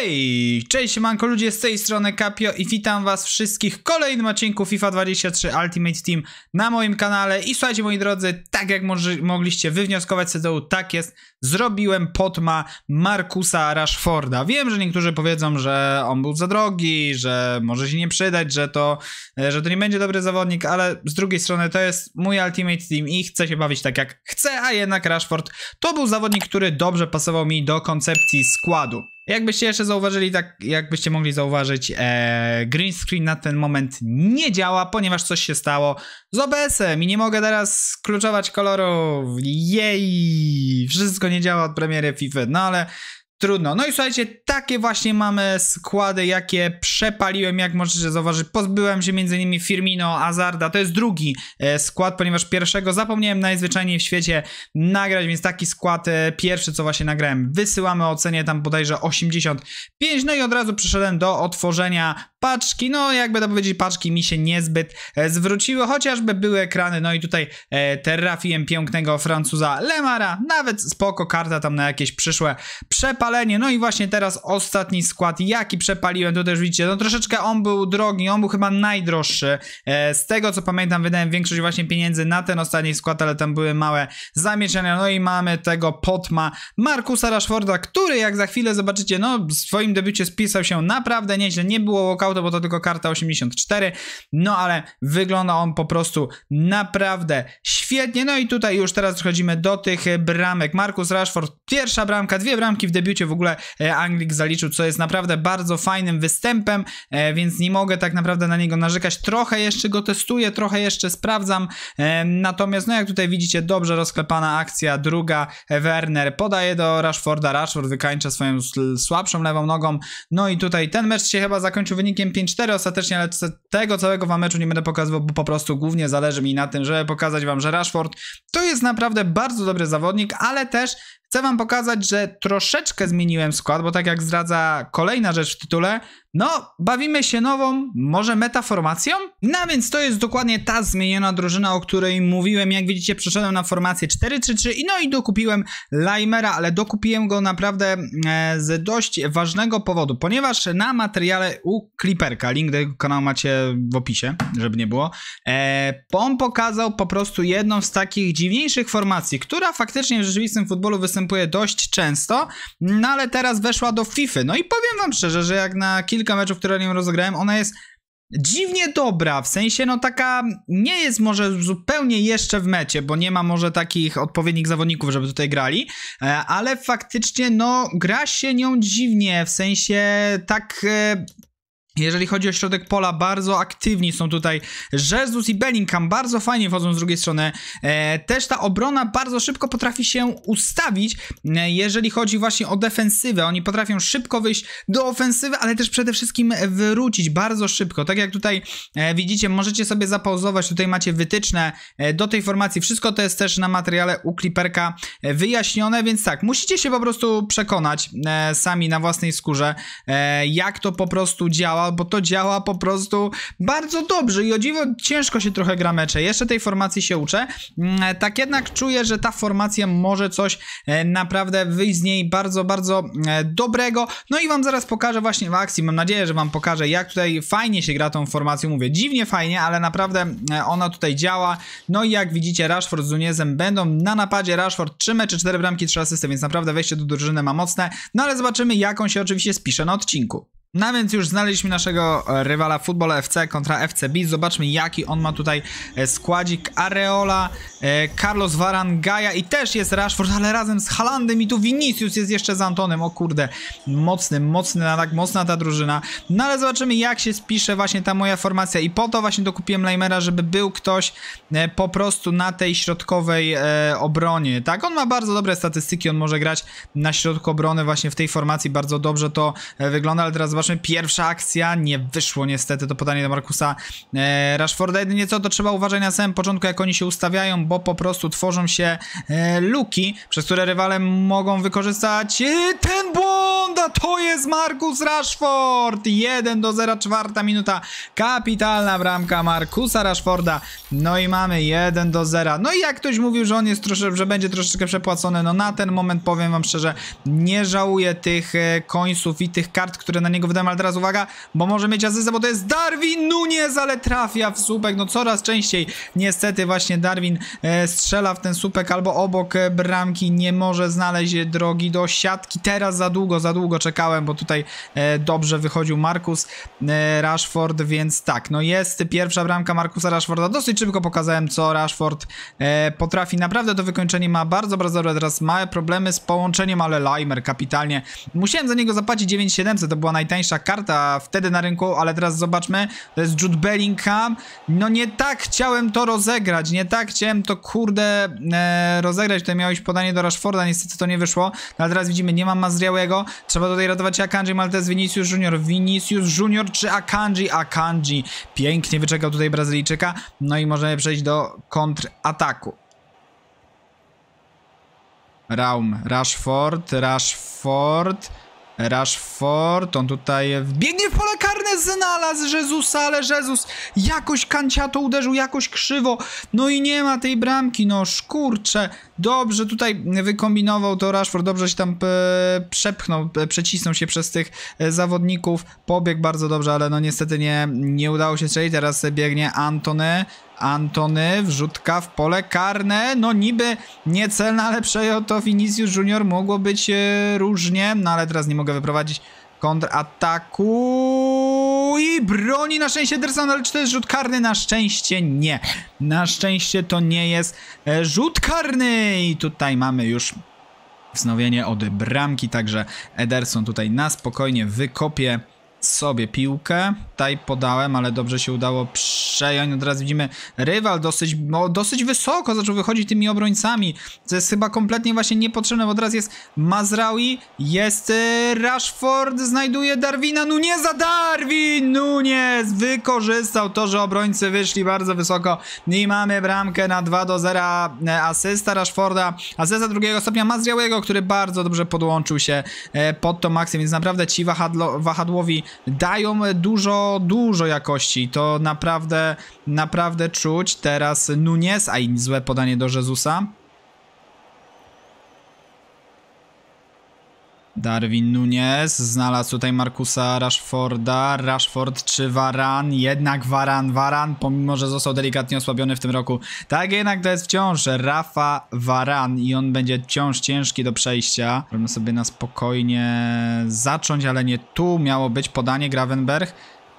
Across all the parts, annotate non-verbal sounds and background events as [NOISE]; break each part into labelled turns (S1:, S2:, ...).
S1: Hej, cześć manko ludzie, z tej strony Kapio i witam was wszystkich w kolejnym odcinku FIFA 23 Ultimate Team na moim kanale i słuchajcie moi drodzy, tak jak może, mogliście wywnioskować z tytułu, tak jest, zrobiłem potma Markusa Rashforda. Wiem, że niektórzy powiedzą, że on był za drogi, że może się nie przydać, że to, e, że to nie będzie dobry zawodnik, ale z drugiej strony to jest mój Ultimate Team i chcę się bawić tak jak chcę, a jednak Rashford to był zawodnik, który dobrze pasował mi do koncepcji składu. Jakbyście jeszcze zauważyli, tak jakbyście mogli zauważyć, e, green screen na ten moment nie działa, ponieważ coś się stało z OBS-em i nie mogę teraz kluczować kolorów. Jej! Wszystko nie działa od premiery FIFA, no ale Trudno. No i słuchajcie, takie właśnie mamy składy, jakie przepaliłem, jak możecie zauważyć. Pozbyłem się między innymi Firmino, Azarda, to jest drugi e, skład, ponieważ pierwszego zapomniałem najzwyczajniej w świecie nagrać, więc taki skład e, pierwszy, co właśnie nagrałem. Wysyłamy ocenie tam bodajże 85, no i od razu przeszedłem do otworzenia paczki, no jakby to powiedzieć, paczki mi się niezbyt e, zwróciły, chociażby były ekrany, no i tutaj e, terrafiłem pięknego Francuza Lemara, nawet spoko karta tam na jakieś przyszłe przepalenie, no i właśnie teraz ostatni skład, jaki przepaliłem, to też widzicie, no troszeczkę on był drogi, on był chyba najdroższy, e, z tego co pamiętam wydałem większość właśnie pieniędzy na ten ostatni skład, ale tam były małe zamieszania, no i mamy tego potma Markusa Rashforda, który jak za chwilę zobaczycie, no w swoim debiucie spisał się naprawdę nieźle, nie było walkoutu, naprawdę, bo to tylko karta 84, no ale wygląda on po prostu naprawdę świetnie. No i tutaj już teraz przechodzimy do tych bramek. Marcus Rashford, pierwsza bramka, dwie bramki w debiucie w ogóle e, Anglik zaliczył, co jest naprawdę bardzo fajnym występem, e, więc nie mogę tak naprawdę na niego narzekać. Trochę jeszcze go testuję, trochę jeszcze sprawdzam, e, natomiast no jak tutaj widzicie, dobrze rozklepana akcja, druga Werner podaje do Rashforda, Rashford wykańcza swoją słabszą lewą nogą, no i tutaj ten mecz się chyba zakończył wynikiem wynikiem 5-4 ostatecznie, ale tego całego wam meczu nie będę pokazywał, bo po prostu głównie zależy mi na tym, żeby pokazać wam, że Rashford to jest naprawdę bardzo dobry zawodnik, ale też Chcę wam pokazać, że troszeczkę zmieniłem skład, bo tak jak zdradza kolejna rzecz w tytule, no, bawimy się nową, może metaformacją? No więc to jest dokładnie ta zmieniona drużyna, o której mówiłem. Jak widzicie, przeszedłem na formację 4-3-3 i no i dokupiłem Limera, ale dokupiłem go naprawdę e, z dość ważnego powodu, ponieważ na materiale u Clipperka, link do kanału macie w opisie, żeby nie było, e, on pokazał po prostu jedną z takich dziwniejszych formacji, która faktycznie w rzeczywistym futbolu występuje występuje dość często, no ale teraz weszła do FIFA. No i powiem wam szczerze, że jak na kilka meczów, które nią rozegrałem, ona jest dziwnie dobra, w sensie no taka nie jest może zupełnie jeszcze w mecie, bo nie ma może takich odpowiednich zawodników, żeby tutaj grali, e, ale faktycznie no gra się nią dziwnie, w sensie tak e, jeżeli chodzi o środek pola, bardzo aktywni są tutaj Jezus i Bellingham, bardzo fajnie wchodzą z drugiej strony. E, też ta obrona bardzo szybko potrafi się ustawić, e, jeżeli chodzi właśnie o defensywę. Oni potrafią szybko wyjść do ofensywy, ale też przede wszystkim wrócić bardzo szybko. Tak jak tutaj e, widzicie, możecie sobie zapauzować, tutaj macie wytyczne do tej formacji. Wszystko to jest też na materiale u Clipperka wyjaśnione, więc tak, musicie się po prostu przekonać sami na własnej skórze, jak to po prostu działa działa, bo to działa po prostu bardzo dobrze i o dziwo ciężko się trochę gra mecze. Jeszcze tej formacji się uczę, mm, tak jednak czuję, że ta formacja może coś e, naprawdę wyjść z niej bardzo, bardzo e, dobrego. No i wam zaraz pokażę właśnie w akcji, mam nadzieję, że wam pokażę jak tutaj fajnie się gra tą formacją, mówię dziwnie fajnie, ale naprawdę e, ona tutaj działa. No i jak widzicie Rashford z Nunezem będą na napadzie Rashford 3 mecze, 4 bramki, 3 asysty, więc naprawdę wejście do drużyny ma mocne, no ale zobaczymy jak on się oczywiście spisze na odcinku. No więc już znaleźliśmy naszego e, rywala Football FC kontra FC Beat. Zobaczmy jaki on ma tutaj e, składzik. Areola, e, Carlos Varan, i też jest Rashford, ale razem z Halandem i tu Vinicius jest jeszcze z Antonem. O kurde, mocny, mocny, tak mocna ta drużyna. No ale zobaczymy jak się spisze właśnie ta moja formacja i po to właśnie dokupiłem Leimera, żeby był ktoś po prostu na tej środkowej obronie. Tak, on ma bardzo dobre statystyki, on może grać na środku obrony właśnie w tej formacji. Bardzo dobrze to wygląda, ale teraz zobaczmy zobaczymy. Pierwsza akcja, nie wyszło niestety to podanie do Markusa e, Rashforda. Jedynie co, to trzeba uważać na samym początku, jak oni się ustawiają, bo po prostu tworzą się e, luki, przez które rywale mogą wykorzystać e, ten błąd! to jest Marcus Rashford! 1 do 0, czwarta minuta. Kapitalna bramka Markusa Rashforda. No i mamy 1 do 0. No i jak ktoś mówił, że on jest trosze, że będzie troszeczkę przepłacony, no na ten moment powiem wam szczerze, nie żałuję tych e, końców i tych kart, które na niego wydałem, ale teraz uwaga, bo może mieć asystę, bo to jest Darwin Nunez, ale trafia w słupek, no coraz częściej niestety właśnie Darwin e, strzela w ten słupek albo obok e, bramki, nie może znaleźć drogi do siatki, teraz za długo, za długo długo czekałem, bo tutaj e, dobrze wychodził Markus e, Rashford, więc tak, no jest pierwsza bramka Markusa Rashforda. Dosyć szybko pokazałem, co Rashford e, potrafi. Naprawdę to wykończenie ma bardzo, bardzo dobre. Teraz ma problemy z połączeniem, ale Leimer kapitalnie. Musiałem za niego zapłacić 9700, to była najtańsza karta wtedy na rynku, ale teraz zobaczmy, to jest Jude Bellingham. No nie tak chciałem to rozegrać, nie tak chciałem to kurde rozegrać. Tutaj miałeś podanie do Rashforda, niestety to nie wyszło, no ale teraz widzimy, nie mam Mazriałego, trzeba trzeba tutaj ratować się Akanji Maltez, Vinicius Junior, Vinicius Junior czy Akanji, Akanji. Pięknie wyczekał tutaj Brazylijczyka, no i możemy przejść do kontrataku. Raum, Rashford, Rashford, Rashford, on tutaj biegnie w pole karne, znalazł Jezusa, ale Jezus jakoś kanciato uderzył, jakoś krzywo, no i nie ma tej bramki, no szkurcze, dobrze tutaj wykombinował to Rashford, dobrze się tam e, przepchnął, e, przecisnął się przez tych e, zawodników, pobiegł bardzo dobrze, ale no niestety nie, nie udało się strzelić, teraz biegnie Antony, Antony, wrzutka w pole karne, no niby niecelna, ale przejął to Vinicius Junior, mogło być e, różnie, no ale teraz nie mogę wyprowadzić kontrataku i broni na szczęście Dersan, ale czy to jest rzut karny? Na szczęście nie. Na szczęście to nie jest e, rzut karny i tutaj mamy już wznowienie od bramki, także Ederson tutaj na spokojnie wykopie sobie piłkę. Taj podałem, ale dobrze się udało przejąć. Od razu widzimy rywal dosyć, no, dosyć wysoko zaczął wychodzić tymi obrońcami. To jest chyba kompletnie właśnie niepotrzebne, bo teraz jest Mazraoui, jest y, Rashford, znajduje Darwina. No nie za Darwin! no nie wykorzystał to, że obrońcy wyszli bardzo wysoko i mamy bramkę na 2 do 0. Y, asysta Rashforda, asysta drugiego stopnia Mazraouiego, który bardzo dobrze podłączył się y, pod to Maxim, więc naprawdę ci wahadlo, wahadłowi dają dużo, dużo jakości i to naprawdę, naprawdę czuć. Teraz Nunes, a i złe podanie do Jezusa. Darwin Nunes znalazł tutaj Markusa Rashforda. Rashford czy Varan? Jednak Varan, Varan, pomimo że został delikatnie osłabiony w tym roku. Tak jednak to jest wciąż Rafa Varan i on będzie wciąż ciężki do przejścia. Możemy sobie na spokojnie zacząć, ale nie tu miało być podanie. Gravenberg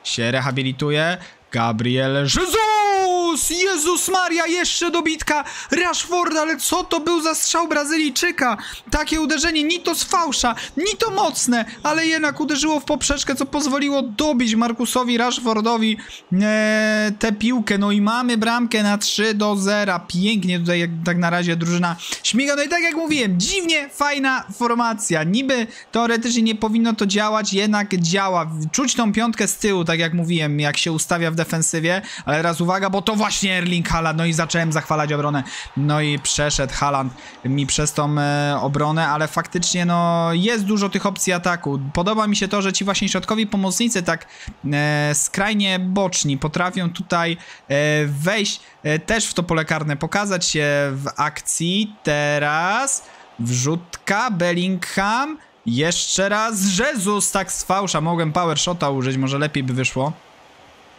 S1: się rehabilituje. Gabriel Jesus! Jezus Maria, jeszcze dobitka Rashford, ale co to był za strzał Brazylijczyka? Takie uderzenie, ni to z fałsza, ni to mocne, ale jednak uderzyło w poprzeczkę, co pozwoliło dobić Markusowi Rashfordowi e, tę piłkę. No i mamy bramkę na 3 do 0. Pięknie tutaj jak, tak na razie drużyna śmiga. No i tak jak mówiłem, dziwnie fajna formacja. Niby teoretycznie nie powinno to działać, jednak działa. Czuć tą piątkę z tyłu, tak jak mówiłem, jak się ustawia w defensywie, ale raz uwaga, bo to właśnie Erling Haaland, no i zacząłem zachwalać obronę, no i przeszedł Haaland mi przez tą e, obronę, ale faktycznie no jest dużo tych opcji ataku. Podoba mi się to, że ci właśnie środkowi pomocnicy tak e, skrajnie boczni potrafią tutaj e, wejść też w to pole karne, pokazać się w akcji. Teraz wrzutka Bellingham. Jeszcze raz Jezus tak z fałsza. Mogłem power shota użyć, może lepiej by wyszło.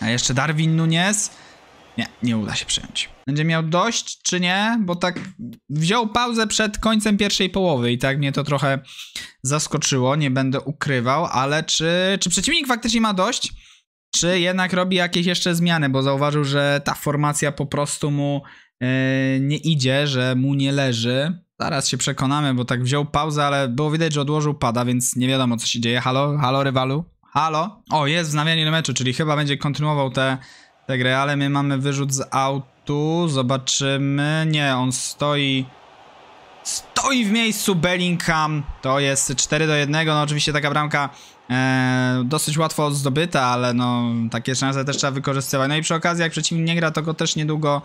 S1: A jeszcze Darwin Nunes. Nie, nie uda się przejąć. Będzie miał dość, czy nie? Bo tak wziął pauzę przed końcem pierwszej połowy i tak mnie to trochę zaskoczyło, nie będę ukrywał, ale czy, czy przeciwnik faktycznie ma dość? Czy jednak robi jakieś jeszcze zmiany, bo zauważył, że ta formacja po prostu mu yy, nie idzie, że mu nie leży. Zaraz się przekonamy, bo tak wziął pauzę, ale było widać, że odłożył pada, więc nie wiadomo co się dzieje. Halo, halo rywalu, halo. O, jest wznawianie meczu, czyli chyba będzie kontynuował te tak, ale my mamy wyrzut z autu. Zobaczymy. Nie, on stoi... Stoi w miejscu Bellingham. To jest 4 do 1. No oczywiście taka bramka e, dosyć łatwo zdobyta, ale no takie szanse też trzeba wykorzystywać. No i przy okazji jak przeciwnik nie gra, to go też niedługo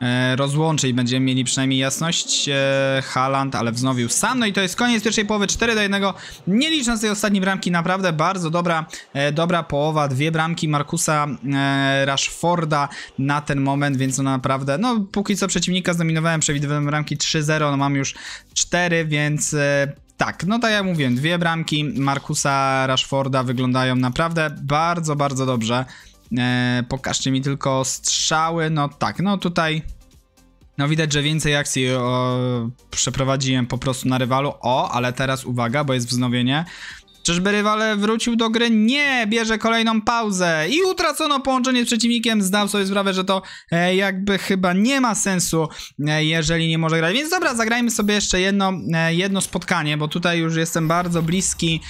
S1: E, rozłączyć będziemy mieli przynajmniej jasność. E, Haland, ale wznowił sam. No i to jest koniec pierwszej połowy 4 do 1. Nie licząc tej ostatniej bramki, naprawdę bardzo dobra, e, dobra połowa. Dwie bramki Markusa Rashforda na ten moment, więc no naprawdę, no póki co przeciwnika zdominowałem, przewidywałem bramki 3-0, no mam już 4, więc tak, no tak jak mówiłem, dwie bramki Markusa Rashforda wyglądają naprawdę bardzo, bardzo dobrze. E, pokażcie mi tylko strzały. No tak, no tutaj no widać, że więcej akcji o, przeprowadziłem po prostu na rywalu. O, ale teraz uwaga, bo jest wznowienie. Czyżby rywale wrócił do gry? Nie, bierze kolejną pauzę i utracono połączenie z przeciwnikiem. Zdał sobie sprawę, że to e, jakby chyba nie ma sensu, e, jeżeli nie może grać. Więc dobra, zagrajmy sobie jeszcze jedno, e, jedno spotkanie, bo tutaj już jestem bardzo bliski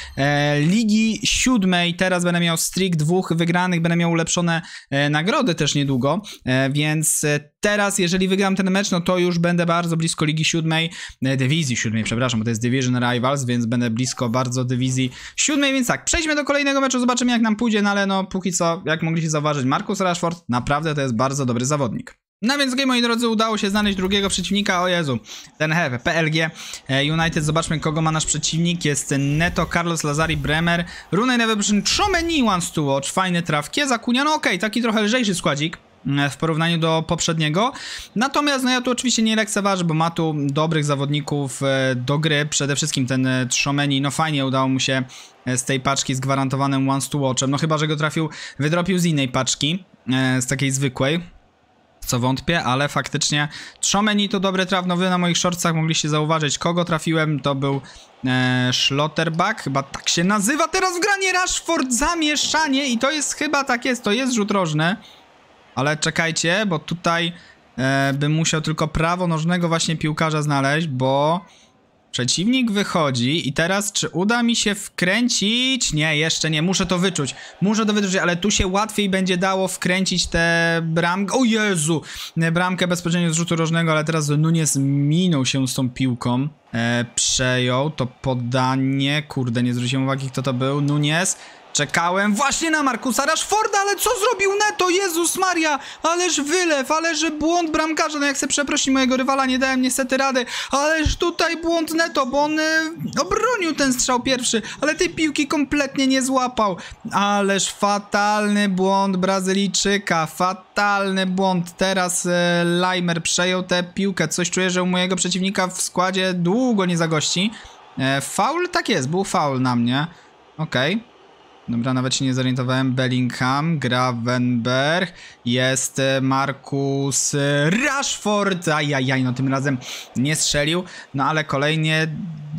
S1: Ligi Siódmej. Teraz będę miał streak dwóch wygranych, będę miał ulepszone nagrody też niedługo, więc teraz, jeżeli wygram ten mecz, no to już będę bardzo blisko Ligi Siódmej, Dywizji Siódmej, przepraszam, bo to jest Division Rivals, więc będę blisko bardzo dywizji siódmej, więc tak, przejdźmy do kolejnego meczu, zobaczymy jak nam pójdzie, no ale no póki co, jak mogliście zauważyć, Marcus Rashford naprawdę to jest bardzo dobry zawodnik. No więc moi drodzy, udało się znaleźć drugiego przeciwnika, o Jezu, ten hew, PLG, e, United, zobaczmy kogo ma nasz przeciwnik, jest Neto, Carlos Lazari, Bremer, Rooney Neverbrzyn, Chomeni, One Watch, fajne trawkie, Zakunia, no okej, okay, taki trochę lżejszy składzik, E, w porównaniu do poprzedniego. Natomiast no ja tu oczywiście nie lekceważę, bo ma tu dobrych zawodników e, do gry. Przede wszystkim ten e, Trzomeni, no fajnie udało mu się z tej paczki z gwarantowanym One to Watchem. No chyba, że go trafił, wydropił z innej paczki, z takiej zwykłej co wątpię, ale faktycznie Trzomeni to dobry traf, no wy na moich shortsach mogliście zauważyć, kogo trafiłem, to był e, Schlotterback, chyba tak się nazywa teraz w granie Rashford, zamieszanie i to jest chyba tak jest, to jest rzut rożny, ale czekajcie, bo tutaj e, bym musiał tylko prawo nożnego właśnie piłkarza znaleźć, bo przeciwnik wychodzi i teraz czy uda mi się wkręcić? Nie, jeszcze nie, muszę to wyczuć. Muszę to wyczuć, ale tu się łatwiej będzie dało wkręcić tę bramkę. O Jezu! E, bramkę bezpośrednio z rzutu rożnego, ale teraz Nunes minął się z tą piłką. E, przejął to podanie. Kurde, nie zwróciłem uwagi, kto to był. Nunes. Czekałem właśnie na Markusa Rashforda, ale co zrobił Neto? Jezus Maria, ależ wylew, ależ błąd bramkarza. No jak se przeprosi mojego rywala, nie dałem niestety rady. Ależ tutaj błąd Neto, bo on e, obronił ten strzał pierwszy, ale tej piłki kompletnie nie złapał. Ależ fatalny błąd Brazylijczyka, fatalny błąd. Teraz e, Leimer przejął tę piłkę. Coś czuję, że u mojego przeciwnika w składzie długo nie zagości. E, faul? Tak jest, był faul na mnie. Okej. Okay. Dobra, nawet się nie zorientowałem. Bellingham, Gravenberg, jest e, Markus e, Rashford. Ajajaj, no tym razem nie strzelił. No ale kolejnie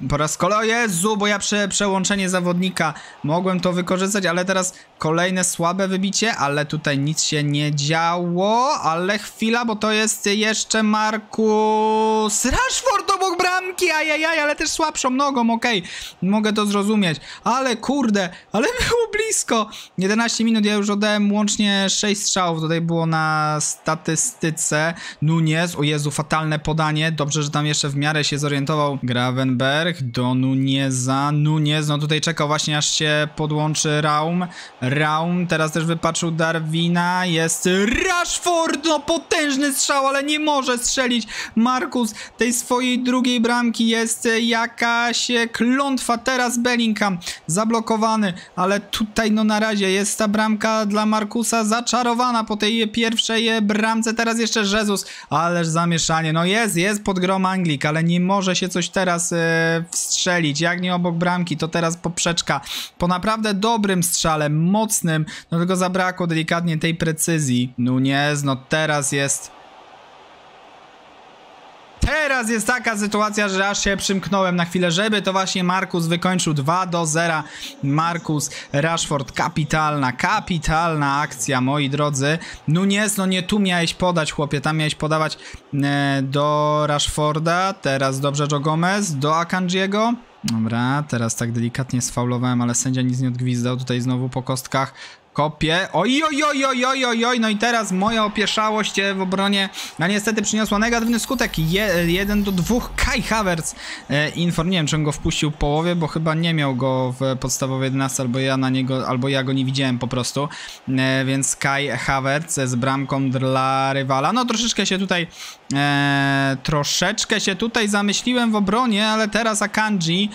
S1: po raz kolejny, Jezu, bo ja prze, przełączenie zawodnika mogłem to wykorzystać, ale teraz Kolejne słabe wybicie, ale tutaj nic się nie działo, ale chwila, bo to jest jeszcze Markus Rashford obok bramki, ajajaj, ale też słabszą nogą, okej, okay. mogę to zrozumieć, ale kurde, ale [LAUGHS] było blisko, 11 minut, ja już oddałem łącznie 6 strzałów, tutaj było na statystyce, Nunez, no o Jezu, fatalne podanie, dobrze, że tam jeszcze w miarę się zorientował Gravenberg do Nunieza, Nunez, no tutaj czekał właśnie aż się podłączy Raum, Raum, teraz też wypatrzył Darwina, jest Rashford, no potężny strzał, ale nie może strzelić Markus, tej swojej drugiej bramki jest jakaś klątwa, teraz Bellingham zablokowany, ale tutaj no na razie jest ta bramka dla Markusa zaczarowana po tej pierwszej bramce, teraz jeszcze Jezus, ależ zamieszanie, no jest, jest pod grom Anglik, ale nie może się coś teraz e, wstrzelić, jak nie obok bramki, to teraz poprzeczka po naprawdę dobrym strzale, mocnym, no tylko zabrakło delikatnie tej precyzji. Nunez, no, no teraz jest teraz jest taka sytuacja, że aż się przymknąłem na chwilę, żeby to właśnie Markus wykończył 2 do 0. Markus Rashford, kapitalna, kapitalna akcja, moi drodzy. No Nunes, no nie tu miałeś podać, chłopie, tam miałeś podawać e, do Rashforda, teraz dobrze do Gomez, do Akanjiego. Dobra, teraz tak delikatnie sfaulowałem, ale sędzia nic nie odgwizdał. Tutaj znowu po kostkach Kopie. Oj, oj, oj, oj, oj, oj, oj. No i teraz moja opieszałość e, w obronie, no niestety przyniosła negatywny skutek. jeden do dwóch Kai Havertz. E, infor, nie wiem, czy on go wpuścił w połowie, bo chyba nie miał go w podstawowej 11, albo ja na niego, albo ja go nie widziałem po prostu. E, więc Kai Havertz z bramką dla rywala. No troszeczkę się tutaj, e, troszeczkę się tutaj zamyśliłem w obronie, ale teraz Akanji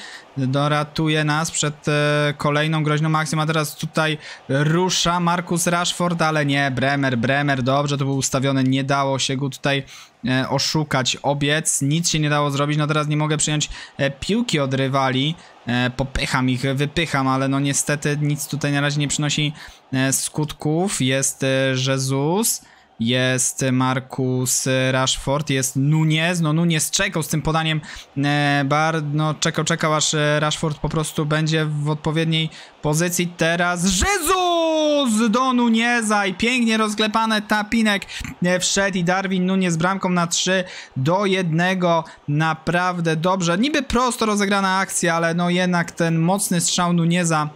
S1: Doratuje nas przed e, kolejną groźną akcją, a teraz tutaj rusza Markus Rashford, ale nie, Bremer, Bremer, dobrze, to było ustawione, nie dało się go tutaj e, oszukać, obiec, nic się nie dało zrobić, no teraz nie mogę przyjąć e, piłki od rywali, e, popycham ich, wypycham, ale no niestety nic tutaj na razie nie przynosi e, skutków, jest e, Jezus, jest Markus Rashford, jest Nunez, no Nunez czekał z tym podaniem e, Bar, no czekał, czekał aż e, Rashford po prostu będzie w odpowiedniej pozycji, teraz Jezus do Nuneza i pięknie rozklepane tapinek e, wszedł i Darwin Nunez bramką na 3 do 1, naprawdę dobrze, niby prosto rozegrana akcja, ale no jednak ten mocny strzał Nuneza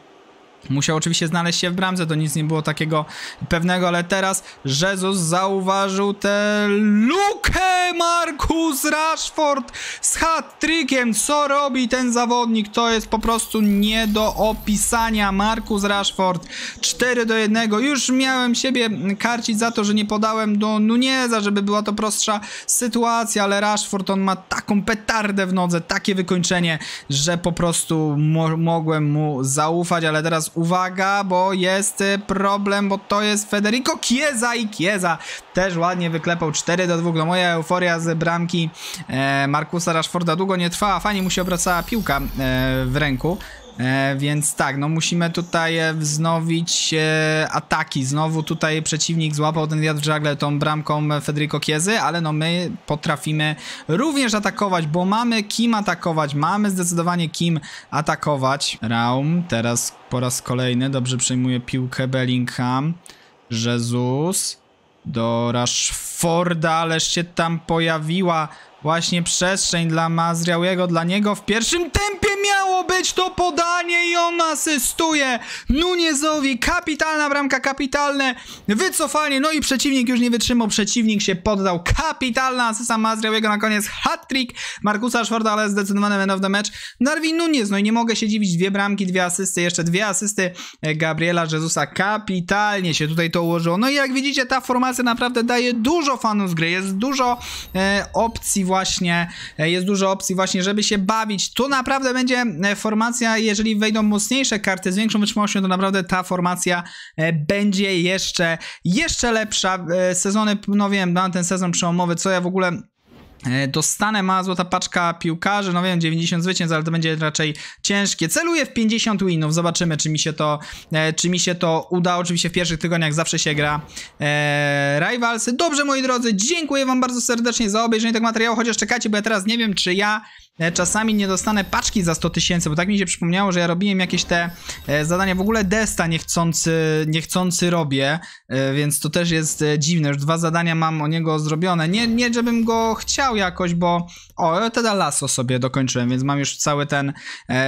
S1: Musiał oczywiście znaleźć się w bramce, to nic nie było takiego pewnego, ale teraz Jezus zauważył tę lukę Marcus Rashford z hat-trickiem. Co robi ten zawodnik? To jest po prostu nie do opisania. Marcus Rashford 4 do 1. Już miałem siebie karcić za to, że nie podałem do Nuneza, żeby była to prostsza sytuacja, ale Rashford on ma taką petardę w nodze, takie wykończenie, że po prostu mo mogłem mu zaufać, ale teraz uwaga, bo jest y, problem, bo to jest Federico Chiesa i Chiesa też ładnie wyklepał 4 do 2. No moja euforia z bramki e, Markusa Rashforda długo nie trwała, fajnie mu się obracała piłka e, w ręku, E, więc tak, no musimy tutaj wznowić e, ataki. Znowu tutaj przeciwnik złapał ten wiatr żagle tą bramką Federico Kiezy, ale no my potrafimy również atakować, bo mamy kim atakować. Mamy zdecydowanie kim atakować. Raum teraz po raz kolejny dobrze przejmuje piłkę Bellingham. Jezus do Rashforda, ależ się tam pojawiła właśnie przestrzeń dla Mazriałego. Dla niego w pierwszym tempie miało być to podanie i on asystuje Nuniezowi. Kapitalna bramka, kapitalne wycofanie. No i przeciwnik już nie wytrzymał, przeciwnik się poddał. Kapitalna asysta Mazriał, jego na koniec hat-trick Markusa Szwarda, ale zdecydowane man of the match. Darwin Nunez, no i nie mogę się dziwić, dwie bramki, dwie asysty, jeszcze dwie asysty Gabriela Jezusa. Kapitalnie się tutaj to ułożyło. No i jak widzicie, ta formacja naprawdę daje dużo fanów z gry, jest dużo e, opcji właśnie, e, jest dużo opcji właśnie, żeby się bawić. To naprawdę będzie e, formacja, jeżeli wejdą mocniejsze karty z większą wytrzymałością, to naprawdę ta formacja e, będzie jeszcze, jeszcze lepsza. E, sezony, no wiem, na ten sezon przełomowy, co ja w ogóle e, Dostanę ma złota paczka piłkarzy, no wiem, 90 zwycięstw, ale to będzie raczej ciężkie. Celuję w 50 winów, zobaczymy, czy mi się to, czy mi się to uda. Oczywiście w pierwszych tygodniach zawsze się gra e, Rivalsy. Dobrze, moi drodzy, dziękuję wam bardzo serdecznie za obejrzenie tego materiału, chociaż czekajcie, bo ja teraz nie wiem, czy ja E, czasami nie dostanę paczki za 100 tysięcy, bo tak mi się przypomniało, że ja robiłem jakieś te e, zadania, w ogóle desta niechcący, niechcący robię, e, więc to też jest dziwne, już dwa zadania mam o niego zrobione, nie, nie żebym go chciał jakoś, bo o, Teda Lasso sobie dokończyłem, więc mam już cały ten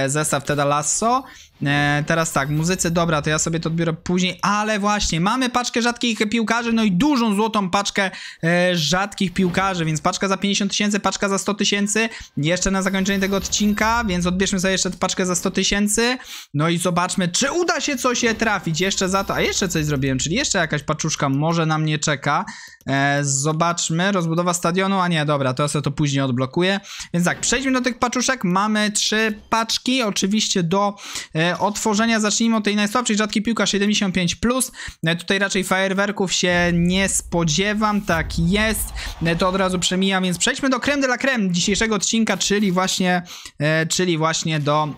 S1: zestaw Teda Lasso, E, teraz tak, muzyce, dobra, to ja sobie to odbiorę później, ale właśnie, mamy paczkę rzadkich piłkarzy, no i dużą złotą paczkę e, rzadkich piłkarzy, więc paczka za 50 tysięcy, paczka za 100 tysięcy, jeszcze na zakończenie tego odcinka, więc odbierzmy sobie jeszcze paczkę za 100 tysięcy, no i zobaczmy, czy uda się coś je trafić jeszcze za to, a jeszcze coś zrobiłem, czyli jeszcze jakaś paczuszka może na mnie czeka, E, zobaczmy, rozbudowa stadionu, a nie, dobra, to ja sobie to później odblokuję. Więc tak, przejdźmy do tych paczuszek, mamy trzy paczki, oczywiście do e, otworzenia zacznijmy od tej najsłabszej, rzadki piłka 75+, plus. E, tutaj raczej fajerwerków się nie spodziewam, tak jest, e, to od razu przemija więc przejdźmy do creme de la creme dzisiejszego odcinka, czyli właśnie, e, czyli właśnie do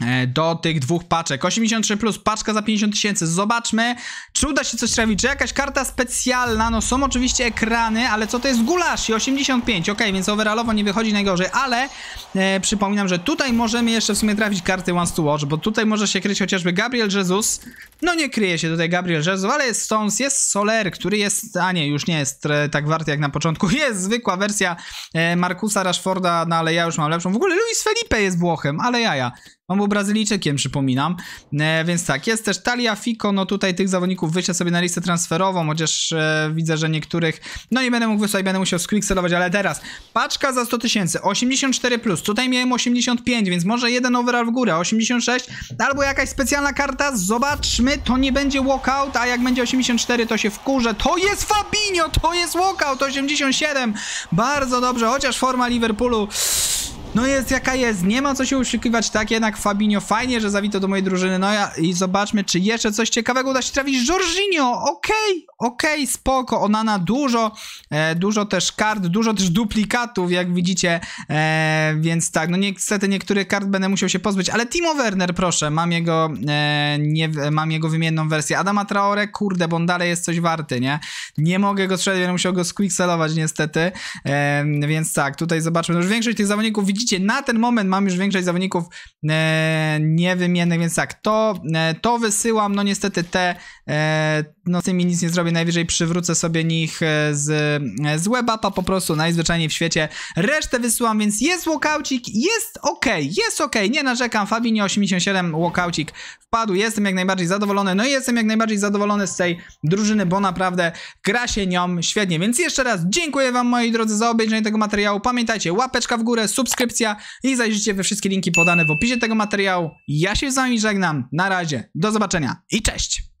S1: E, do tych dwóch paczek. 83 plus, paczka za 50 tysięcy. Zobaczmy, czy uda się coś trafić, czy jakaś karta specjalna. No są oczywiście ekrany, ale co to jest gulasz? 85, ok, więc overallowo nie wychodzi najgorzej, ale e, przypominam, że tutaj możemy jeszcze w sumie trafić karty Once to Watch, bo tutaj może się kryć chociażby Gabriel Jesus. No nie kryje się tutaj Gabriel Jesus, ale jest Stones, jest Soler, który jest, a nie, już nie jest e, tak warty jak na początku. [LAUGHS] Jest zwykła wersja e, Markusa Rashforda, no ale ja już mam lepszą. W ogóle Luis Felipe jest Włochem, ale jaja. On był Brazylijczykiem, przypominam. E, więc tak, jest też Talia Fico, no tutaj tych zawodników wyślę sobie na listę transferową, chociaż e, widzę, że niektórych, no i będę mógł wysłać, będę musiał sklikselować, ale teraz paczka za 100 tysięcy, 84+, plus. tutaj miałem 85, więc może jeden overall w górę, 86, albo jakaś specjalna karta, zobaczmy, to nie będzie walkout, a jak będzie 84, to się wkurzę, to jest Fabinho, to jest walkout, 87, bardzo dobrze, chociaż forma Liverpoolu no jest jaka jest, nie ma co się uszykiwać, tak jednak Fabinio, fajnie, że zawito do mojej drużyny, no ja, i zobaczmy, czy jeszcze coś ciekawego uda się trafić, Jorginho, okej, okej, okay, spoko, na dużo, e, dużo też kart, dużo też duplikatów, jak widzicie, e, więc tak, no niestety niektóre kart będę musiał się pozbyć, ale Timo Werner, proszę, mam jego, e, nie, mam jego wymienną wersję. Adama Traore, kurde, bo on dalej jest coś warty, nie? Nie mogę go sprzedać, będę musiał go squixelować niestety, e, więc tak, tutaj zobaczmy, no już większość tych zawodników, widzicie, na ten moment mam już większość zawodników e, niewymiennych, więc tak, to, e, to wysyłam, no niestety te, no z tymi nic nie zrobię, mówi, najwyżej przywrócę sobie nich e, z, e, z webapa po prostu najzwyczajniej w świecie. Resztę wysyłam, więc jest walkoutik, jest ok, jest ok, nie narzekam, Fabinio87 walkoutik wpadł, jestem jak najbardziej zadowolony, no i jestem jak najbardziej zadowolony z tej drużyny, bo naprawdę gra się nią świetnie, więc jeszcze raz dziękuję wam moi drodzy za obejrzenie tego materiału, pamiętajcie, łapeczka w górę, subskrypcja i zajrzyjcie we wszystkie linki podane w opisie tego materiału. Ja się z wami żegnam, na razie, do zobaczenia i cześć!